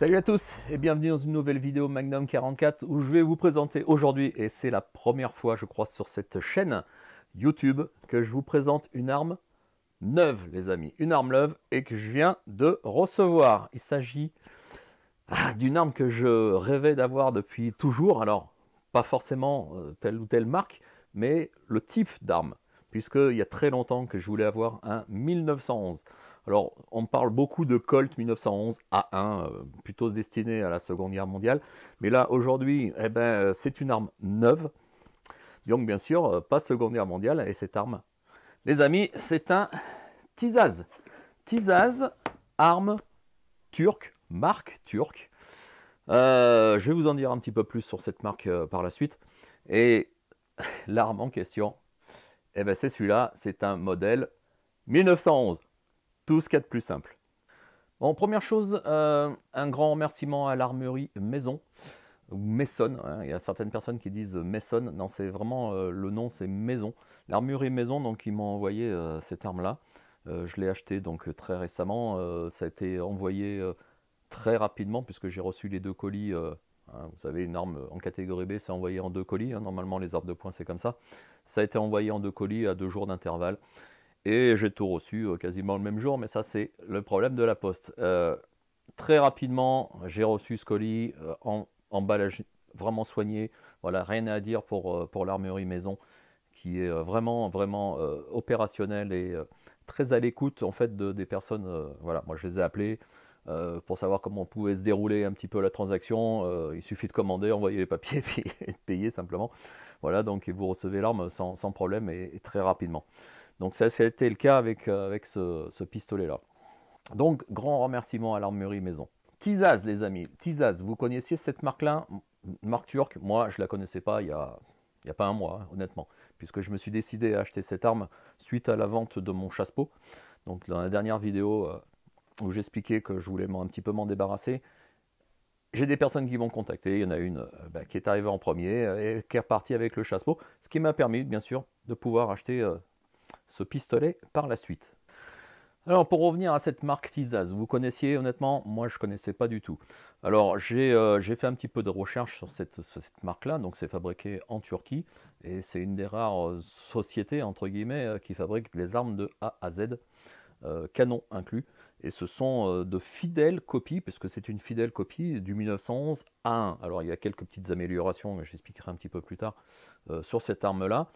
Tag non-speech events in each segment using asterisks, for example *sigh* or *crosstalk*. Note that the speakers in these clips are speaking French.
Salut à tous et bienvenue dans une nouvelle vidéo Magnum 44 où je vais vous présenter aujourd'hui, et c'est la première fois je crois sur cette chaîne YouTube, que je vous présente une arme neuve les amis, une arme neuve et que je viens de recevoir. Il s'agit ah, d'une arme que je rêvais d'avoir depuis toujours, alors pas forcément euh, telle ou telle marque, mais le type d'arme, puisqu'il y a très longtemps que je voulais avoir un 1911. Alors, on parle beaucoup de Colt 1911 A1, euh, plutôt destiné à la Seconde Guerre mondiale. Mais là, aujourd'hui, eh ben, euh, c'est une arme neuve. Donc, bien sûr, euh, pas Seconde Guerre mondiale et cette arme. Les amis, c'est un Tizaz. Tizaz, arme turque, marque turque. je vais vous en dire un petit peu plus sur cette marque par la suite. Et *laughs* l'arme en question, eh ben, c'est celui-là, c'est un modèle 1911. Tout ce qu'il y de plus simple. Bon, première chose, euh, un grand remerciement à l'armurerie Maison, ou Maison. Hein. il y a certaines personnes qui disent Maison. Non, c'est vraiment euh, le nom, c'est Maison. L'armurerie Maison, donc, ils m'ont envoyé euh, cette arme là je l'ai acheté donc très récemment. ça a été envoyé très rapidement, puisque j'ai reçu les deux colis hein, vous savez, une arme en catégorie B, c'est envoyé en deux colis. Hein. Normalement, les arbres de poing, c'est comme ça. Ça a été envoyé en deux colis à deux jours d'intervalle. Et j'ai tout reçu euh, quasiment le même jour, mais ça c'est le problème de la poste. Euh, très rapidement, j'ai reçu ce colis euh, en emballage vraiment soigné. Voilà, rien à dire pour, pour l'armurerie maison qui est vraiment vraiment opérationnelle opérationnel et très à l'écoute en fait de, des personnes. voilà, moi je les ai appelés. pour savoir comment pouvait se dérouler un petit peu la transaction. il suffit de commander, envoyer les papiers et de payer simplement. Voilà, donc vous recevez l'arme sans, problème et, très rapidement. Donc ça, c'était a été le cas avec, euh, ce, pistolet-là. Donc, grand remerciement à l'armurerie maison. Tizaz, les amis. Tizaz, vous connaissiez cette marque-là Marque turque, moi, je ne la connaissais pas il y a, pas un mois, hein, honnêtement, puisque je me suis décidé à acheter cette arme suite à la vente de mon chasse Donc, dans la dernière vidéo euh, où j'expliquais que je voulais un petit peu m'en débarrasser, j'ai des personnes qui m'ont contacté. Il y en a une euh, bah, qui est arrivée en premier et qui est repartie avec le chasse ce qui m'a permis, bien sûr, de pouvoir acheter ce pistolet par la suite. Alors pour revenir à cette marque Tizaz, vous connaissiez honnêtement Moi je connaissais pas du tout. Alors j'ai euh, fait un petit peu de recherche sur cette, marque là, donc c'est fabriqué en Turquie et c'est une des rares euh, sociétés entre guillemets euh, qui fabrique les armes de A à Z, canon inclus. Et ce sont de fidèles copies, puisque c'est une fidèle copie du 1911 A1. Alors il y a quelques petites améliorations, mais j'expliquerai un petit peu plus tard sur cette arme là.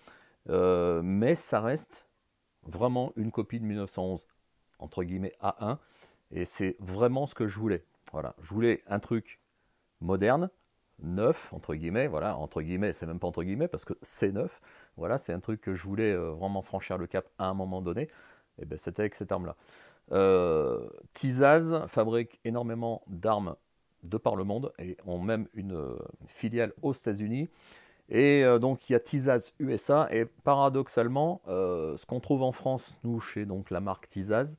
Euh, mais ça reste vraiment une copie de 1911, entre guillemets A1, et c'est vraiment ce que je voulais. Voilà, je voulais un truc moderne, neuf, entre guillemets, voilà, entre guillemets, c'est même pas entre guillemets, parce que c'est neuf, voilà, c'est un truc que je voulais euh, vraiment franchir le cap à un moment donné, et eh bien c'était avec cette arme-là. Euh, Tizaz fabrique énormément d'armes de par le monde, et ont même une euh, filiale aux États-Unis, et euh, donc il y a Tizaz USA, et paradoxalement, euh, ce qu'on trouve en France, nous, chez donc, la marque Tizaz,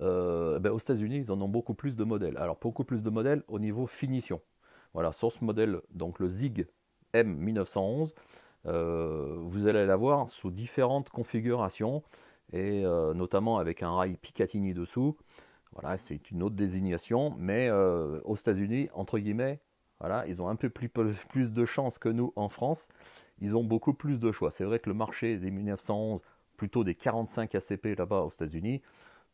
euh, eh ben, aux États-Unis, ils en ont beaucoup plus de modèles. Alors beaucoup plus de modèles au niveau finition. Voilà, sur ce modèle, donc le Zig M1911, vous allez l'avoir sous différentes configurations, et notamment avec un rail Picatinny dessous. Voilà, c'est une autre désignation, mais aux États-Unis, entre guillemets, voilà, ils ont un peu plus, plus de chance que nous en France. Ils ont beaucoup plus de choix. C'est vrai que le marché des 1911, plutôt des 45 ACP là-bas aux États-Unis,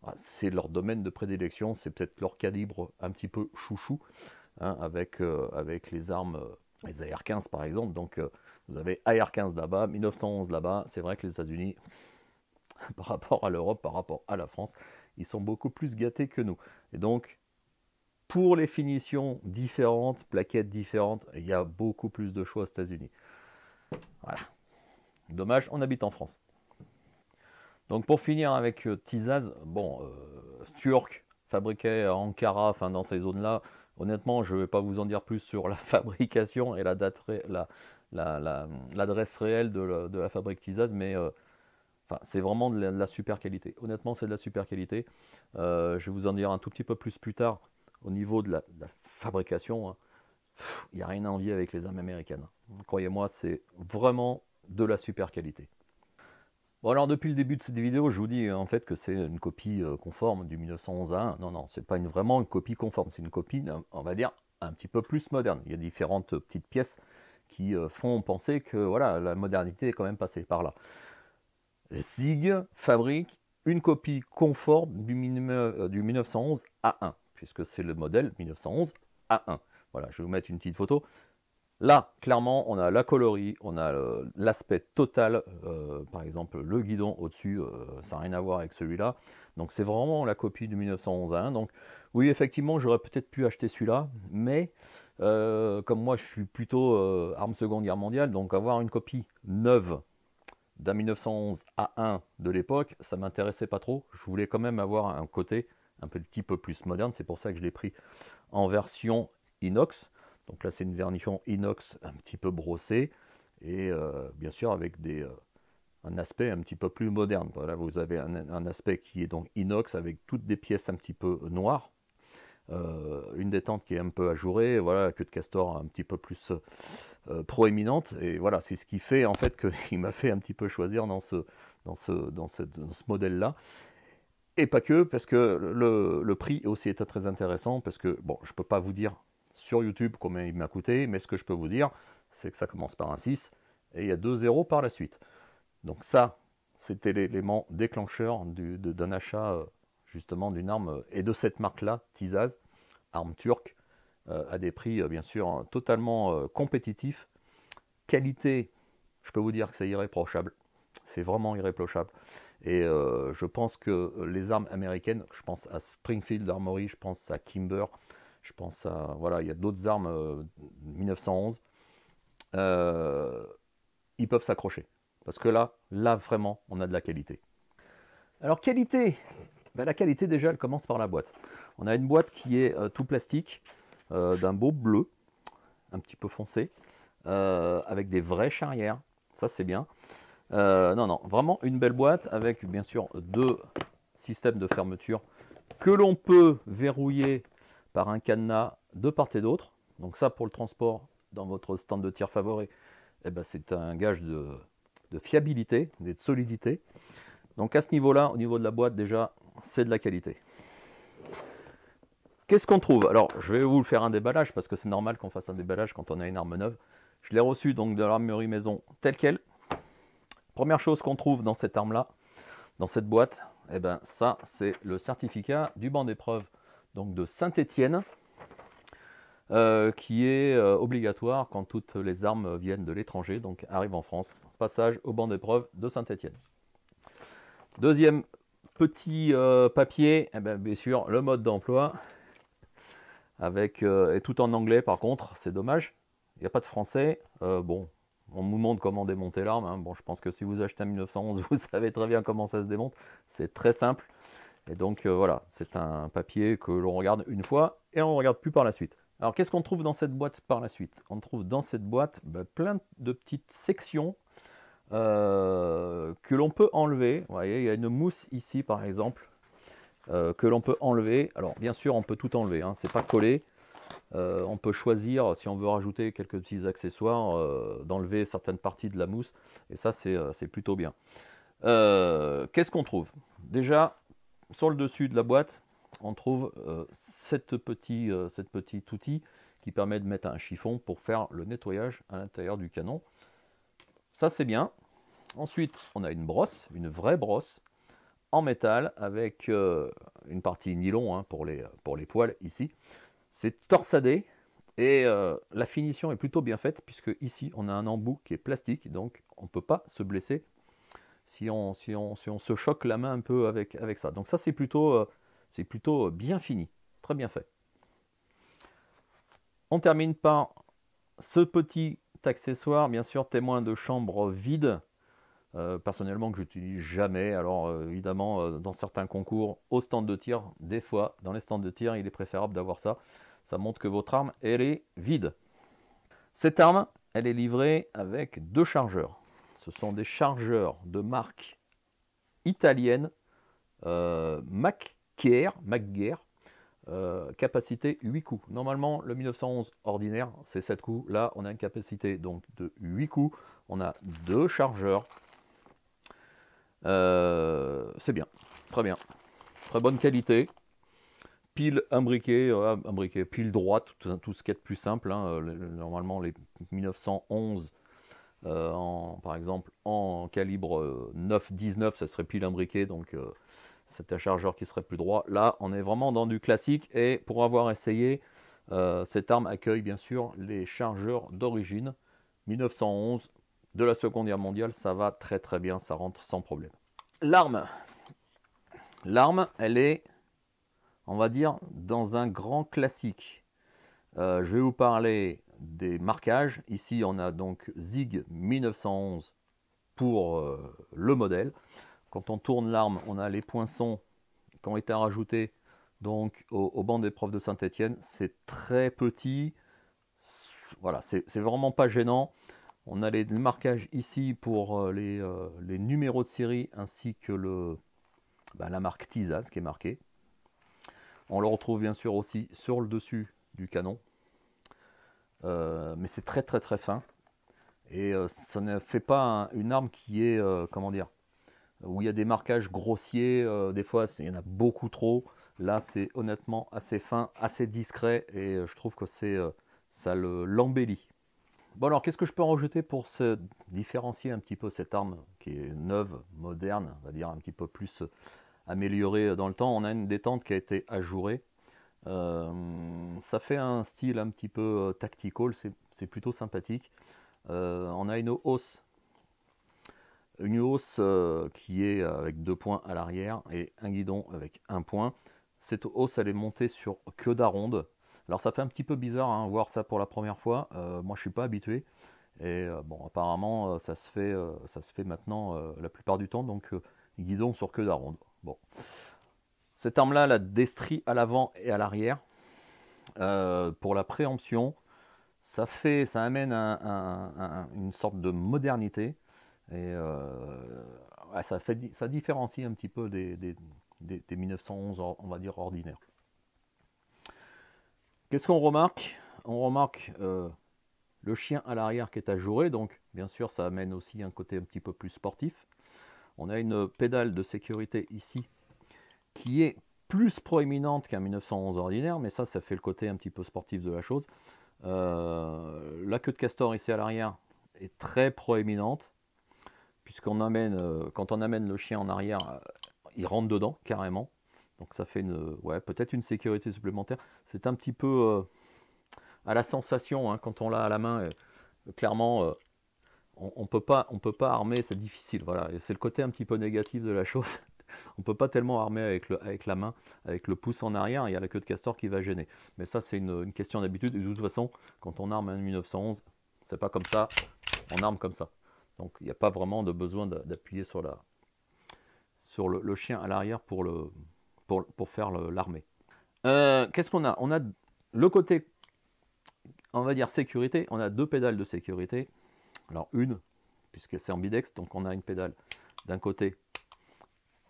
ah, c'est leur domaine de prédilection, c'est peut-être leur calibre un petit peu chouchou, hein, avec, euh, avec les armes, euh, les AR-15 par exemple. Donc euh, vous avez AR-15 là-bas, 1911 là-bas. C'est vrai que les États-Unis, *laughs* par rapport à l'Europe, par rapport à la France, ils sont beaucoup plus gâtés que nous. Et donc, pour les finitions différentes, plaquettes différentes, il y a beaucoup plus de choix aux États-Unis. Voilà. Dommage, on habite en France. Donc pour finir avec euh, Tizaz, bon, euh, turc, fabriqué à Ankara, dans ces zones-là. Honnêtement, je ne vais pas vous en dire plus sur la *laughs* fabrication et la date l'adresse réelle de la, fabrique Tizaz, mais euh, c'est vraiment de, la, super qualité. Honnêtement, c'est de la super qualité. je vais vous en dire un tout petit peu plus plus tard au niveau de la, fabrication, hein, il n'y a rien à envier avec les armes américaines. Hein. Croyez-moi, c'est vraiment de la super qualité. Bon alors depuis le début de cette vidéo, je vous dis en fait que c'est une copie euh, conforme du 1911 à 1. Non, non, c'est pas une, vraiment une copie conforme, c'est une copie, on va dire, un petit peu plus moderne. Il y a différentes euh, petites pièces qui euh, font penser que voilà, la modernité est quand même passée par là. Zig fabrique une copie conforme du, du 1911 à 1 puisque c'est le modèle 1911 A1. Voilà, je vais vous mettre une petite photo. Là, clairement, on a la colorie, on a euh, l'aspect total, euh, par exemple le guidon au-dessus, euh, ça n'a rien à voir avec celui-là. Donc c'est vraiment la copie de 1911 A1. Donc oui, effectivement, j'aurais peut-être pu acheter celui-là, mais comme moi je suis plutôt arme seconde guerre mondiale, donc avoir une copie neuve d'un 1911 A1 de l'époque, ça m'intéressait pas trop. Je voulais quand même avoir un côté un petit peu plus moderne. C'est pour ça que je l'ai pris en version inox. Donc là, c'est une version inox un petit peu brossée et euh, bien sûr avec des, euh, un aspect un petit peu plus moderne. Voilà, vous avez un, aspect qui est donc inox avec toutes des pièces un petit peu noires. Euh, une détente qui est un peu ajourée, voilà, la queue de castor un petit peu plus proéminente, et voilà, c'est ce qui fait en fait qu'il *laughs* m'a fait un petit peu choisir dans ce, dans ce, dans ce modèle-là. Et pas que, parce que le, prix aussi était très intéressant, parce que, bon, je ne peux pas vous dire sur YouTube combien il m'a coûté, mais ce que je peux vous dire, c'est que ça commence par un 6, et il y a 2 zéros par la suite. Donc ça, c'était l'élément déclencheur d'un achat, euh, justement, d'une arme, euh, et de cette marque-là, Tizaz, arme turque, euh, à des prix, bien sûr, hein, totalement compétitifs. Qualité, je peux vous dire que c'est irréprochable. C'est vraiment irréprochable. Et euh, je pense que les armes américaines, je pense à Springfield Armory, je pense à Kimber, je pense à. Voilà, il y a d'autres armes 1911. Euh, euh, ils peuvent s'accrocher. Parce que là, là vraiment, on a de la qualité. Alors, qualité ben, La qualité, déjà, elle commence par la boîte. On a une boîte qui est tout plastique, d'un beau bleu, un petit peu foncé, avec des vraies charrières. Ça, c'est bien. Euh, non, non, vraiment une belle boîte avec bien sûr deux systèmes de fermeture que l'on peut verrouiller par un cadenas de part et d'autre. Donc ça, pour le transport dans votre stand de tir favori, eh ben, c'est un gage de, fiabilité fiabilité, de solidité. Donc à ce niveau-là, au niveau de la boîte, déjà, c'est de la qualité. Qu'est-ce qu'on trouve Alors, je vais vous le faire un déballage parce que c'est normal qu'on fasse un déballage quand on a une arme neuve. Je l'ai reçu donc de l'armurerie maison telle qu'elle. Première chose qu'on trouve dans cette arme-là, dans cette boîte, eh ben, ça, c'est le certificat du banc d'épreuve donc de Saint-Étienne, euh, qui est euh, obligatoire quand toutes les armes viennent de l'étranger, donc arrivent en France. Passage au banc d'épreuve de Saint-Étienne. Deuxième petit euh, papier, eh ben, bien sûr, le mode d'emploi, avec et tout en anglais par contre, c'est dommage. Il n'y a pas de français. bon, on nous montre comment démonter l'arme. Hein. Bon, je pense que si vous achetez un 1911, *laughs* vous savez très bien comment ça se démonte. C'est très simple. Et donc euh, voilà, c'est un papier que l'on regarde une fois et on ne regarde plus par la suite. Alors qu'est-ce qu'on trouve dans cette boîte par la suite On trouve dans cette boîte bah, plein de petites sections euh, que l'on peut enlever. Vous voyez, il y a une mousse ici par exemple euh, que l'on peut enlever. Alors bien sûr, on peut tout enlever, Ce hein. c'est pas collé. Euh, on peut choisir, si on veut rajouter quelques petits accessoires, euh, d'enlever certaines parties de la mousse. Et ça, c'est euh, plutôt bien. Qu'est-ce qu'on trouve Déjà, sur le dessus de la boîte, on trouve cet petit outil qui permet de mettre un chiffon pour faire le nettoyage à l'intérieur du canon. Ça, c'est bien. Ensuite, on a une brosse, une vraie brosse en métal avec une partie nylon hein, pour, pour les poils ici. C'est torsadé et euh, la finition est plutôt bien faite puisque ici on a un embout qui est plastique donc on ne peut pas se blesser si on, on, on, se choque la main un peu avec, avec ça. Donc ça c'est plutôt, euh, c'est plutôt bien fini, très bien fait. On termine par ce petit accessoire, bien sûr témoin de chambre vide. Euh, personnellement que j'utilise jamais. Alors évidemment, dans certains concours, au stand de tir, des fois, dans les stands de tir, il est préférable d'avoir ça. Ça montre que votre arme, elle est vide. Cette arme, elle est livrée avec deux chargeurs. Ce sont des chargeurs de marque italienne euh, euh capacité 8 coups. Normalement, le 1911 ordinaire, c'est 7 coups. Là, on a une capacité donc de 8 coups. On a deux chargeurs. Euh, c'est bien, très bien. Très bonne qualité, pile imbriquée, euh, pile droite, tout, ce qui est plus simple. Hein, normalement, les 1911, euh, en, par exemple, en calibre 9-19, euh, ça serait pile imbriquée, donc c'est un chargeur qui serait plus droit. Là, on est vraiment dans du classique, et pour avoir essayé, cette arme accueille bien sûr les chargeurs d'origine 1911 de la Seconde Guerre mondiale, ça va très très bien, ça rentre sans problème. L'arme, l'arme, elle est on va dire, dans un grand classique. Euh, je vais vous parler des marquages. Ici, on a donc ZIG 1911 pour euh, le modèle. Quand on tourne l'arme, on a les poinçons qui ont été rajoutés donc, au, banc des de Saint-Etienne. C'est très petit. Voilà, c'est vraiment pas gênant. On a les, marquages ici pour euh, les, numéros de série ainsi que ben, la marque ce qui est marquée. On le retrouve bien sûr aussi sur le dessus du canon. Euh, mais c'est très très très fin. Et euh, ça ne fait pas une arme qui est, euh, comment dire, où il y a des marquages grossiers, des fois il y en a beaucoup trop. Là c'est honnêtement assez fin, assez discret et je trouve que c'est ça l'embellit. bon alors qu'est-ce que je peux en rejeter pour se différencier un petit peu cette arme qui est neuve, moderne, on va dire un petit peu plus amélioré dans le temps. On a une détente qui a été ajourée. Euh, ça fait un style un petit peu euh, tactical, c'est plutôt sympathique. Euh, on a une hausse, une hausse qui est avec deux points à l'arrière et un guidon avec un point. Cette hausse, elle est montée sur queue d'aronde. Alors ça fait un petit peu bizarre à hein, voir ça pour la première fois. moi, je suis pas habitué. Et bon, apparemment, ça se fait, ça se fait maintenant la plupart du temps. Donc, guidon sur queue d'aronde. Bon. Cette arme-là, la destrie à l'avant et à l'arrière. Euh, pour la préemption, ça, fait, ça amène une sorte de modernité. Et euh, ça, fait, ça différencie un petit peu des, 1911, on va dire, ordinaires. Qu'est-ce qu'on remarque On remarque euh, le chien à l'arrière qui est ajouré, donc bien sûr ça amène aussi un côté un petit peu plus sportif on a une pédale de sécurité ici qui est plus proéminente qu'un 1911 ordinaire, mais ça, ça fait le côté un petit peu sportif de la chose. Euh, la queue de castor ici à l'arrière est très proéminente, puisqu'on amène, euh, quand on amène le chien en arrière, euh, il rentre dedans carrément. Donc ça fait une, ouais, peut-être une sécurité supplémentaire. C'est un petit peu à la sensation hein, quand on l'a à la main. clairement, on, on peut pas, peut pas armer, c'est difficile. Voilà, c'est le côté un petit peu négatif de la chose. *laughs* on ne peut pas tellement armer avec, le, avec la main, avec le pouce en arrière, il y a la queue de castor qui va gêner. Mais ça, c'est une, question d'habitude. De toute façon, quand on arme un 1911, c'est pas comme ça, on arme comme ça. Donc il n'y a pas vraiment de besoin d'appuyer sur, la, sur le, chien à l'arrière pour, pour, faire l'armée. Euh, qu'est-ce qu'on a On a le côté, on va dire sécurité, on a deux pédales de sécurité alors une, puisque c'est ambidex, donc on a une pédale d'un côté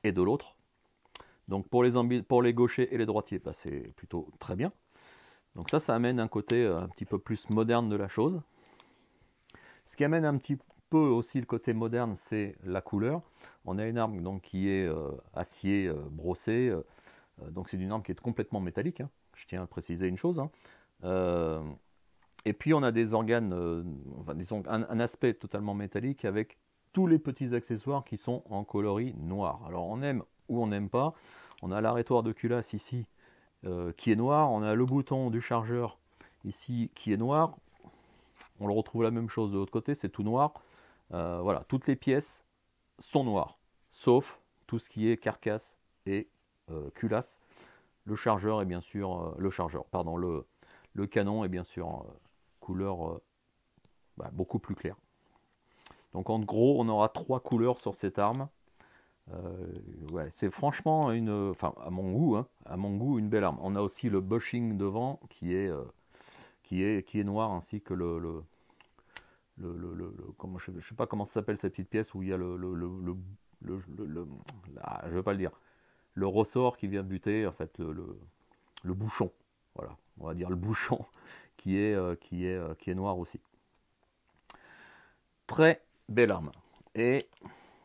et de l'autre. Donc pour les, pour les gauchers et les droitiers, bah, c'est plutôt très bien. Donc ça, ça amène un côté euh, un petit peu plus moderne de la chose. Ce qui amène un petit peu aussi le côté moderne, c'est la couleur. On a une arme donc, qui est euh, acier euh, brossé, donc c'est une arme qui est complètement métallique. Hein. Je tiens à préciser une chose. Hein. Et puis on a des organes, euh, enfin, un, aspect totalement métallique avec tous les petits accessoires qui sont en coloris noir. Alors on aime ou on n'aime pas. On a l'arrêtoire de culasse ici euh, qui est noir. On a le bouton du chargeur ici qui est noir. On le retrouve la même chose de l'autre côté, c'est tout noir. Euh, voilà, toutes les pièces sont noires, sauf tout ce qui est carcasse et culasse. Le chargeur est bien sûr le chargeur, pardon, le, le canon est bien sûr couleur beaucoup plus claire. Donc en gros, on aura trois couleurs sur cette arme. ouais, c'est franchement une, enfin à mon goût, à mon goût, une belle arme. On a aussi le bushing devant qui est, qui est, qui est noir ainsi que le, le, je, sais pas comment s'appelle cette petite pièce où il y a le, le, je vais pas le dire, le ressort qui vient buter en fait le, bouchon. Voilà, on va dire le bouchon qui est, euh, qui est, euh, qui est noire aussi. Très belle arme. Et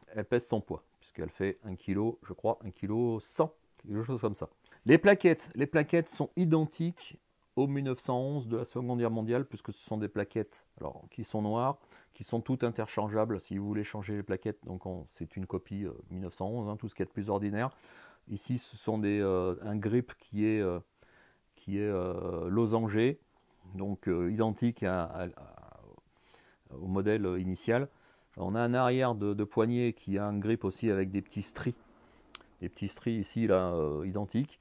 elle pèse son poids, puisqu'elle fait 1 kg, je crois, 1 kg 100, quelque chose comme ça. Les plaquettes, les plaquettes sont identiques aux 1911 de la Seconde Guerre mondiale, puisque ce sont des plaquettes alors, qui sont noires, qui sont toutes interchangeables. Si vous voulez changer les plaquettes, donc c'est une copie 1911, euh, hein, tout ce qui est plus ordinaire. Ici, ce sont des, un grip qui est, qui est losangé, donc euh, identique au modèle initial. On a un arrière de, poignée qui a un grip aussi avec des petits stries, des petits stries ici là euh, identiques.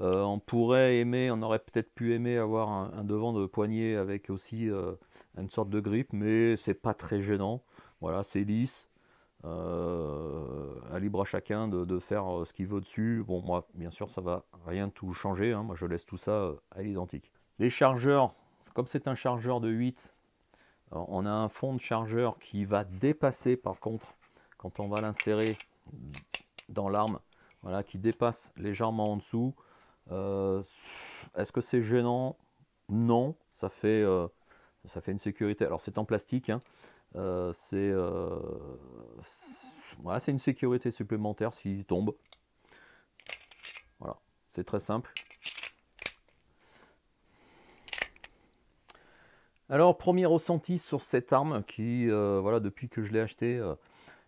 Euh, on pourrait aimer, on aurait peut-être pu aimer avoir un, devant de poignée avec aussi une sorte de grip, mais c'est pas très gênant. Voilà, c'est lisse. à libre à chacun de, faire ce qu'il veut dessus. Bon, moi, bien sûr, ça va rien tout changer. Hein. Moi, je laisse tout ça à l'identique. Les chargeurs, comme c'est un chargeur de 8, euh, on a un fond de chargeur qui va dépasser par contre quand on va l'insérer dans l'arme, voilà, qui dépasse légèrement en dessous. Euh, est-ce que c'est gênant Non, ça fait, euh, ça fait une sécurité. Alors c'est en plastique, hein. c'est une sécurité supplémentaire s'il tombe. Voilà, c'est très simple. Alors, premier ressenti sur cette arme qui, euh, voilà, depuis que je l'ai achetée, euh,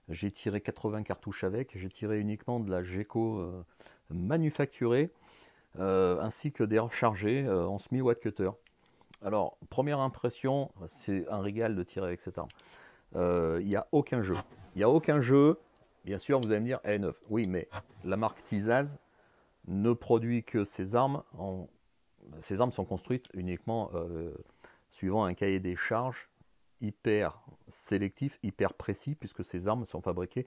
j'ai tiré 80 cartouches avec. J'ai tiré uniquement de la GECO euh, manufacturée, ainsi que des rechargés en semi-watt cutter. Alors, première impression, c'est un régal de tirer avec cette arme. Il n'y a aucun jeu. Il n'y a aucun jeu. Bien sûr, vous allez me dire, elle est neuve. Oui, mais la marque Tizaz ne produit que ses armes. Ces armes sont construites uniquement suivant un cahier des charges hyper sélectif, hyper précis, puisque ces armes sont fabriquées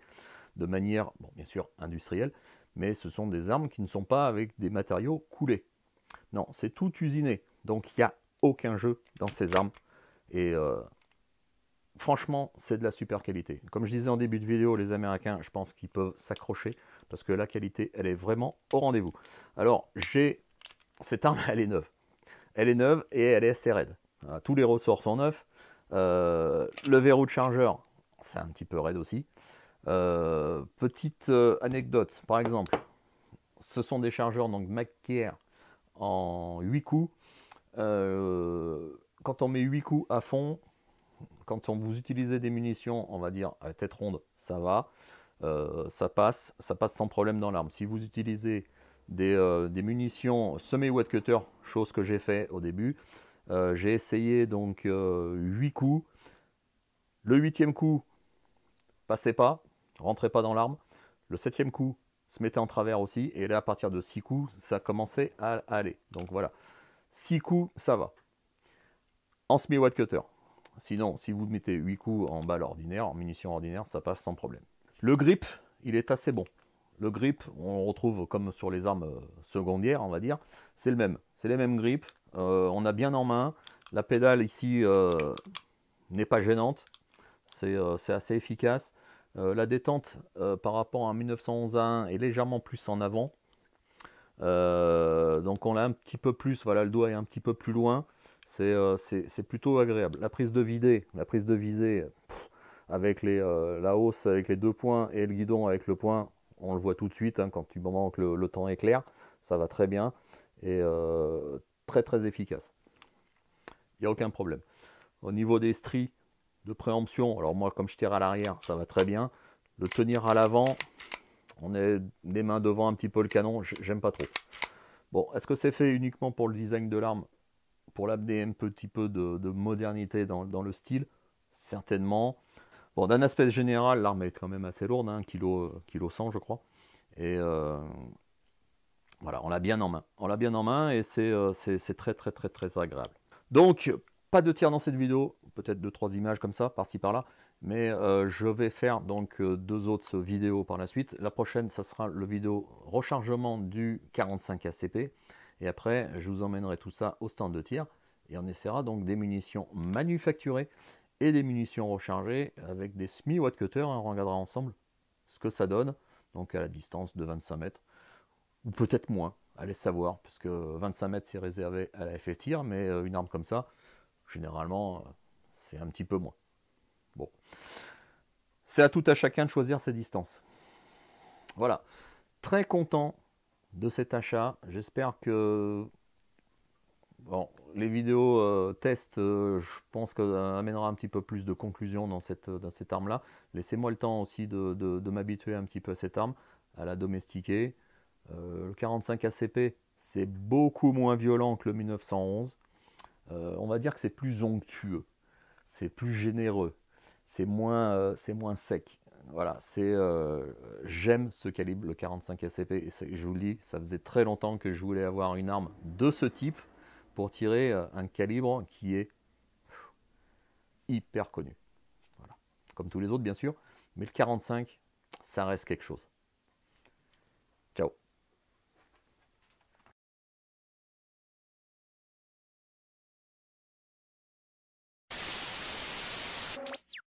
de manière, bon, bien sûr, industrielle, mais ce sont des armes qui ne sont pas avec des matériaux coulés. Non, c'est tout usiné. Donc il n'y a aucun jeu dans ces armes. Et euh, franchement, c'est de la super qualité. Comme je disais en début de vidéo, les Américains, je pense qu'ils peuvent s'accrocher, parce que la qualité, elle est vraiment au rendez-vous. Alors, j'ai... Cette arme, *laughs* elle est neuve. Elle est neuve et elle est assez raide tous les ressorts sont neufs. Euh, le verrou de chargeur, c'est un petit peu raide aussi. Euh, petite euh, anecdote, par exemple, ce sont des chargeurs donc en 8 coups. quand on met 8 coups à fond, quand on vous utilisez des munitions, on va dire à tête ronde, ça va, ça passe, ça passe sans problème dans l'arme. Si vous utilisez des, munitions semi-wet cutter, chose que j'ai fait au début, euh, j'ai essayé donc 8 euh, coups. Le huitième coup, passait pas, rentrait pas dans l'arme. Le septième coup, se mettait en travers aussi. Et là, à partir de 6 coups, ça commençait à aller. Donc voilà, 6 coups, ça va. En semi-watt cutter. Sinon, si vous mettez 8 coups en balle ordinaire, en munition ordinaire ça passe sans problème. Le grip, il est assez bon. Le grip, on retrouve comme sur les armes euh, secondaires, on va dire, c'est le même. C'est les mêmes grips, euh, on a bien en main. La pédale ici euh, n'est pas gênante, c'est assez efficace. la détente par rapport à 1911 est légèrement plus en avant. donc on l'a un petit peu plus, voilà, le doigt est un petit peu plus loin. C'est plutôt agréable. La prise de vidée, la prise de visée avec les, la hausse avec les deux points et le guidon avec le point, on le voit tout de suite, hein, quand moment le, temps est clair, ça va très bien et euh, très très efficace. Il n'y a aucun problème. Au niveau des stries de préemption, alors moi comme je tire à l'arrière, ça va très bien. Le tenir à l'avant, on est des mains devant un petit peu le canon, j'aime pas trop. Bon, est-ce que c'est fait uniquement pour le design de l'arme Pour l'amener un petit peu de, modernité dans le style Certainement. Bon, d'un aspect général, l'arme est quand même assez lourde, hein, kilo, 100 je crois. Et euh, voilà, on l'a bien en main. On l'a bien en main et euh, c'est très très très très agréable. Donc, pas de tir dans cette vidéo, peut-être deux trois images comme ça, par-ci par-là. Mais euh, je vais faire donc deux autres vidéos par la suite. La prochaine, ça sera le vidéo rechargement du 45 ACP. Et après, je vous emmènerai tout ça au stand de tir. Et on essaiera donc des munitions manufacturées et des munitions rechargées avec des semi Watt Cutter. Hein, on regardera ensemble ce que ça donne, donc à la distance de 25 mètres, ou peut-être moins, allez savoir, parce que 25 mètres c'est réservé à la FF tir, mais euh, une arme comme ça, généralement, euh, c'est un petit peu moins. Bon. C'est à tout à chacun de choisir ses distances. Voilà. Très content de cet achat. J'espère que Bon, les vidéos test euh, tests, euh, je pense euh, amènera un petit peu plus de conclusions dans cette, dans cette arme-là. Laissez-moi le temps aussi de, m'habituer un petit peu à cette arme, à la domestiquer. le 45 ACP, c'est beaucoup moins violent que le 1911. on va dire que c'est plus onctueux, c'est plus généreux, c'est moins, moins sec. Voilà, j'aime ce calibre, le 45 ACP. je vous le dis, ça faisait très longtemps que je voulais avoir une arme de ce type pour tirer euh, un calibre qui est hyper connu. Voilà. Comme tous les autres, bien sûr, mais le 45, ça reste quelque chose.